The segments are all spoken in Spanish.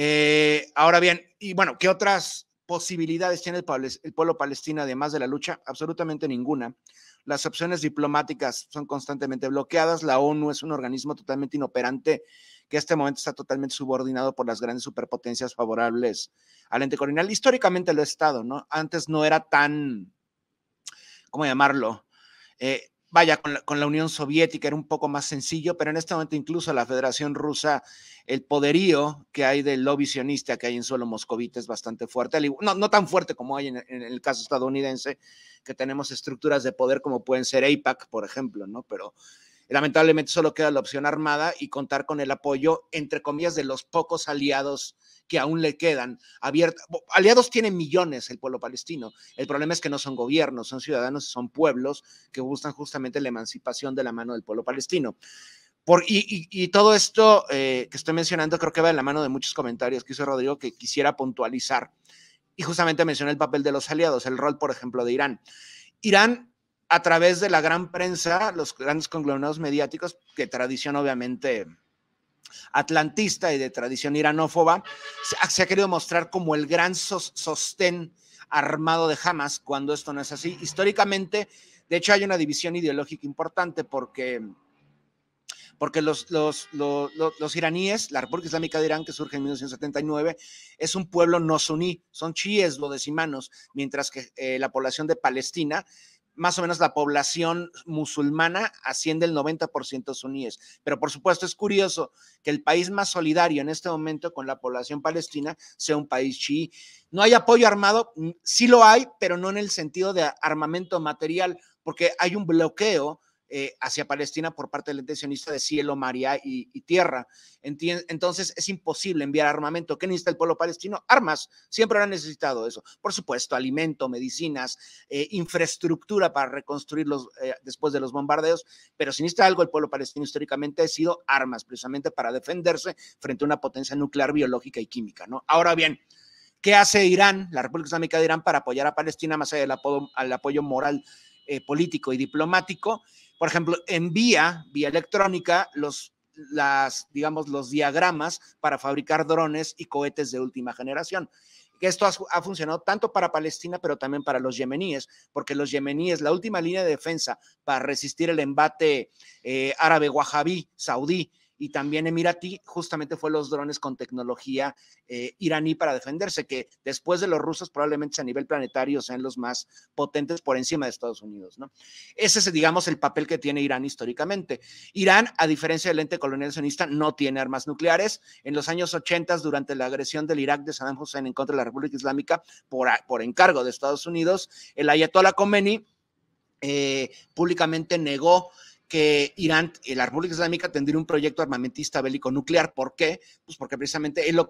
Eh, ahora bien, y bueno, ¿qué otras posibilidades tiene el, pueblo palestino además de la lucha? Absolutamente ninguna. Las opciones diplomáticas son constantemente bloqueadas. La ONU es un organismo totalmente inoperante que en este momento está totalmente subordinado por las grandes superpotencias favorables al ente colonial. Históricamente lo estado, ¿no? Antes no era tan, ¿cómo llamarlo? Eh, vaya, con la, Unión Soviética era un poco más sencillo, pero en este momento incluso la Federación Rusa, el poderío que hay del lobby sionista que hay en suelo moscovita es bastante fuerte, no, tan fuerte como hay en, el caso estadounidense, que tenemos estructuras de poder como pueden ser AIPAC, por ejemplo, ¿no? Pero lamentablemente solo queda la opción armada y contar con el apoyo, entre comillas, de los pocos aliados que aún le quedan abiertas. Aliados tienen millones el pueblo palestino. El problema es que no son gobiernos, son ciudadanos, son pueblos que buscan justamente la emancipación de la mano del pueblo palestino. Por, y, todo esto eh, que estoy mencionando creo que va en la mano de muchos comentarios que hizo Rodrigo que quisiera puntualizar. Y justamente mencioné el papel de los aliados, el rol, por ejemplo, de Irán. Irán, a través de la gran prensa, los grandes conglomerados mediáticos, que tradición obviamente atlantista y de tradición iranófoba, se ha querido mostrar como el gran sostén armado de Hamas cuando esto no es así. Históricamente, de hecho, hay una división ideológica importante porque, porque los, los, iraníes, la República Islámica de Irán, que surge en 1979, es un pueblo no suní, son chiíes, lo decimanos, mientras que eh, la población de Palestina más o menos la población musulmana asciende el 90% suníes. Pero por supuesto es curioso que el país más solidario en este momento con la población palestina sea un país chií. No hay apoyo armado, sí lo hay, pero no en el sentido de armamento material, porque hay un bloqueo eh, hacia Palestina por parte del intencionista de cielo, maría y, tierra. entonces es imposible enviar armamento. ¿Qué necesita el pueblo palestino? Armas. Siempre han necesitado eso. Por supuesto, alimento, medicinas, eh, infraestructura para reconstruirlos eh, después de los bombardeos. Pero si necesita algo el pueblo palestino históricamente ha sido armas, precisamente para defenderse frente a una potencia nuclear, biológica y química. ¿no? Ahora bien, ¿Qué hace Irán, la República Islámica de Irán, para apoyar a Palestina más allá del al apoyo moral? Eh, político y diplomático, por ejemplo, envía vía electrónica los las, digamos, los diagramas para fabricar drones y cohetes de última generación. Esto ha, funcionado tanto para Palestina, pero también para los yemeníes, porque los yemeníes, la última línea de defensa para resistir el embate eh, árabe-wahabí, saudí, y también Emirati, justamente fue los drones con tecnología eh, iraní para defenderse, que después de los rusos probablemente a nivel planetario sean los más potentes por encima de Estados Unidos. ¿no? Ese es, digamos, el papel que tiene Irán históricamente. Irán, a diferencia del ente colonial sionista, no tiene armas nucleares. En los años 80, durante la agresión del Irak de Saddam Hussein en contra de la República Islámica, por, encargo de Estados Unidos, el ayatollah Khomeini eh, públicamente negó que Irán, eh, la República Islámica, tendría un proyecto armamentista bélico nuclear. ¿Por qué? Pues porque precisamente él lo,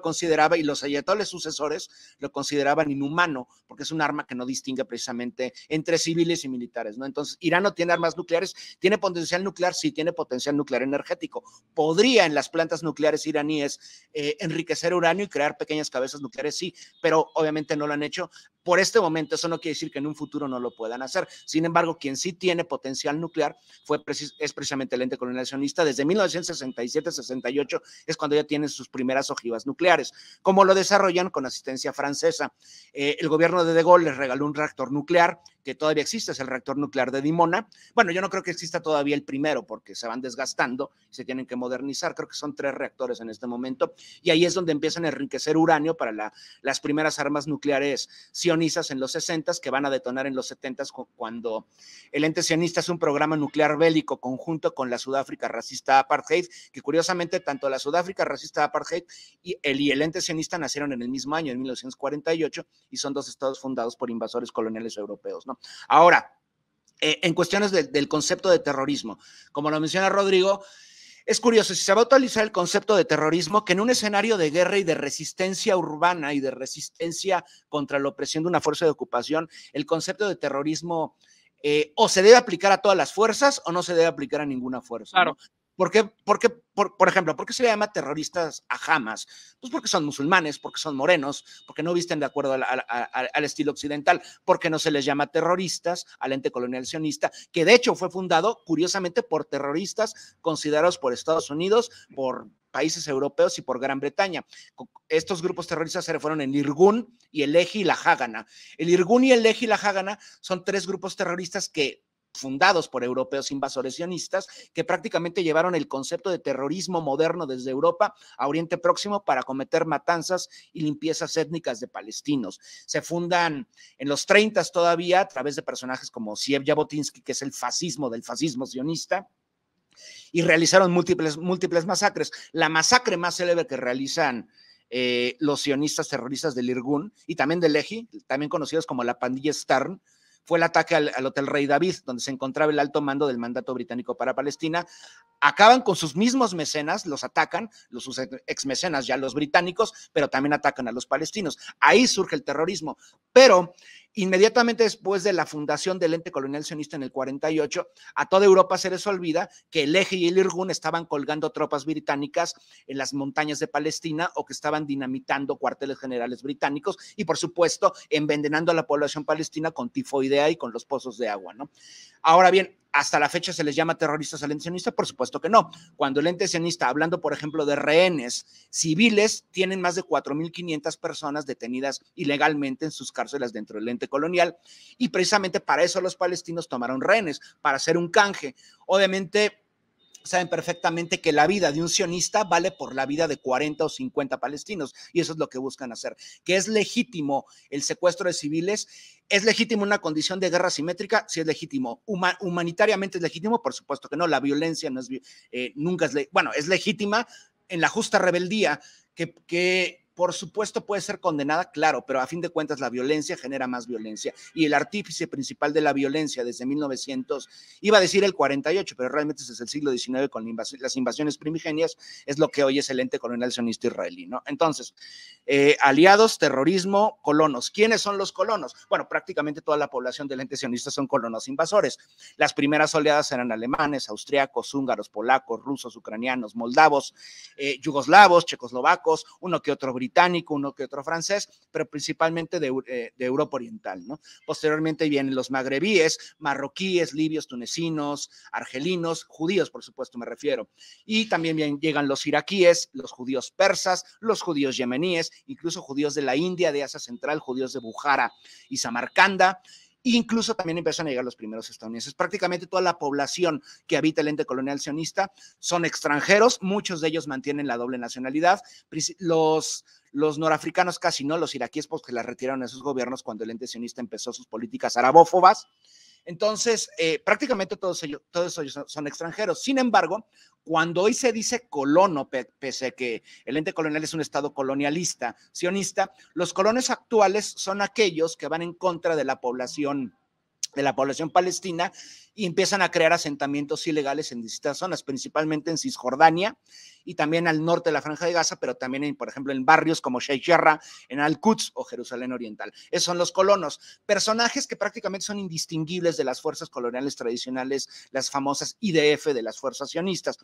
consideraba y los ayatoles sucesores lo consideraban inhumano, porque es un arma que no distingue precisamente entre civiles y militares. ¿no? Entonces, Irán no tiene armas nucleares, tiene potencial nuclear, sí, tiene potencial nuclear energético. Podría en las plantas nucleares iraníes eh, enriquecer uranio y crear pequeñas cabezas nucleares, sí, pero obviamente no lo han hecho. Por este momento, eso no quiere decir que en un futuro no lo puedan hacer. Sin embargo, quien sí tiene potencial nuclear fue es precisamente el ente colonizacionista. Desde 1967-68 es cuando ya tienen sus primeras ojivas nucleares. Como lo desarrollan con asistencia francesa, eh, el gobierno de De Gaulle les regaló un reactor nuclear que todavía existe, es el reactor nuclear de Dimona. Bueno, yo no creo que exista todavía el primero porque se van desgastando, y se tienen que modernizar, creo que son tres reactores en este momento, y ahí es donde empiezan a enriquecer uranio para la, las primeras armas nucleares en los 60 que van a detonar en los 70 cuando el ente sionista es un programa nuclear bélico conjunto con la Sudáfrica racista apartheid, que curiosamente tanto la Sudáfrica racista apartheid y el, y ente sionista nacieron en el mismo año, en 1948, y son dos estados fundados por invasores coloniales europeos. ¿no? Ahora, eh, en cuestiones del concepto de terrorismo, como lo menciona Rodrigo, es curioso, si se va a actualizar el concepto de terrorismo, que en un escenario de guerra y de resistencia urbana y de resistencia contra la opresión de una fuerza de ocupación, el concepto de terrorismo eh, o se debe aplicar a todas las fuerzas o no se debe aplicar a ninguna fuerza. Claro. ¿Por qué, por, ejemplo, por qué se le llama terroristas a Hamas? Pues porque son musulmanes, porque son morenos, porque no visten de acuerdo al, estilo occidental, porque no se les llama terroristas al ente colonial sionista, que de hecho fue fundado curiosamente por terroristas considerados por Estados Unidos, por países europeos y por Gran Bretaña. Estos grupos terroristas se fueron el Irgun y el Eji y la hagana. El Irgun y el Eji y la Hagana son tres grupos terroristas que fundados por europeos invasores sionistas que prácticamente llevaron el concepto de terrorismo moderno desde Europa a Oriente Próximo para cometer matanzas y limpiezas étnicas de palestinos. Se fundan en los 30 todavía a través de personajes como Siev Jabotinsky, que es el fascismo del fascismo sionista y realizaron múltiples, múltiples masacres. La masacre más célebre que realizan eh, los sionistas terroristas del Irgun y también del Leji, también conocidos como la pandilla Stern, fue el ataque al, Hotel Rey David, donde se encontraba el alto mando del mandato británico para Palestina. Acaban con sus mismos mecenas, los atacan, los, sus ex mecenas ya los británicos, pero también atacan a los palestinos. Ahí surge el terrorismo. Pero Inmediatamente después de la fundación del ente colonial sionista en el 48, a toda Europa se les olvida que el Eje y el Irgun estaban colgando tropas británicas en las montañas de Palestina o que estaban dinamitando cuarteles generales británicos y, por supuesto, envenenando a la población palestina con tifoidea y con los pozos de agua, ¿no? Ahora bien, ¿Hasta la fecha se les llama terroristas al ente sionista? Por supuesto que no. Cuando el ente sionista, hablando por ejemplo de rehenes civiles, tienen más de 4.500 personas detenidas ilegalmente en sus cárceles dentro del ente colonial. Y precisamente para eso los palestinos tomaron rehenes, para hacer un canje. Obviamente saben perfectamente que la vida de un sionista vale por la vida de 40 o 50 palestinos, y eso es lo que buscan hacer, que es legítimo el secuestro de civiles, es legítimo una condición de guerra simétrica, si sí es legítimo, humanitariamente es legítimo, por supuesto que no, la violencia no es, eh, nunca es, bueno, es legítima en la justa rebeldía que por supuesto puede ser condenada, claro, pero a fin de cuentas la violencia genera más violencia y el artífice principal de la violencia desde 1900, iba a decir el 48, pero realmente es el siglo XIX con las invasiones primigenias, es lo que hoy es el ente colonial sionista israelí, ¿no? Entonces, eh, aliados, terrorismo, colonos. ¿Quiénes son los colonos? Bueno, prácticamente toda la población del ente sionista son colonos invasores. Las primeras oleadas eran alemanes, austriacos, húngaros, polacos, rusos, ucranianos, moldavos, eh, yugoslavos, checoslovacos, uno que otro británico británico, uno que otro francés, pero principalmente eh, de, Europa Oriental, ¿no? Posteriormente vienen los magrebíes, marroquíes, libios, tunecinos, argelinos, judíos, por supuesto, me refiero. Y también llegan los iraquíes, los judíos persas, los judíos yemeníes, incluso judíos de la India, de Asia Central, judíos de Bujara y Samarcanda. Incluso también empiezan a llegar los primeros estadounidenses. Prácticamente toda la población que habita el ente colonial sionista son extranjeros, muchos de ellos mantienen la doble nacionalidad. Los, los norafricanos casi no, los iraquíes porque pues, la retiraron a sus gobiernos cuando el ente sionista empezó sus políticas arabófobas. Entonces, eh, prácticamente todos ellos, todos ellos son extranjeros. Sin embargo, cuando hoy se dice colono, pese a que el ente colonial es un estado colonialista, sionista, los colonos actuales son aquellos que van en contra de la población de la población palestina y empiezan a crear asentamientos ilegales en distintas zonas, principalmente en Cisjordania y también al norte de la Franja de Gaza, pero también, por ejemplo, en barrios como Sheikh Jarrah, en Al-Quds o Jerusalén Oriental. Esos son los colonos, personajes que prácticamente son indistinguibles de las fuerzas coloniales tradicionales, las famosas IDF de las fuerzas sionistas.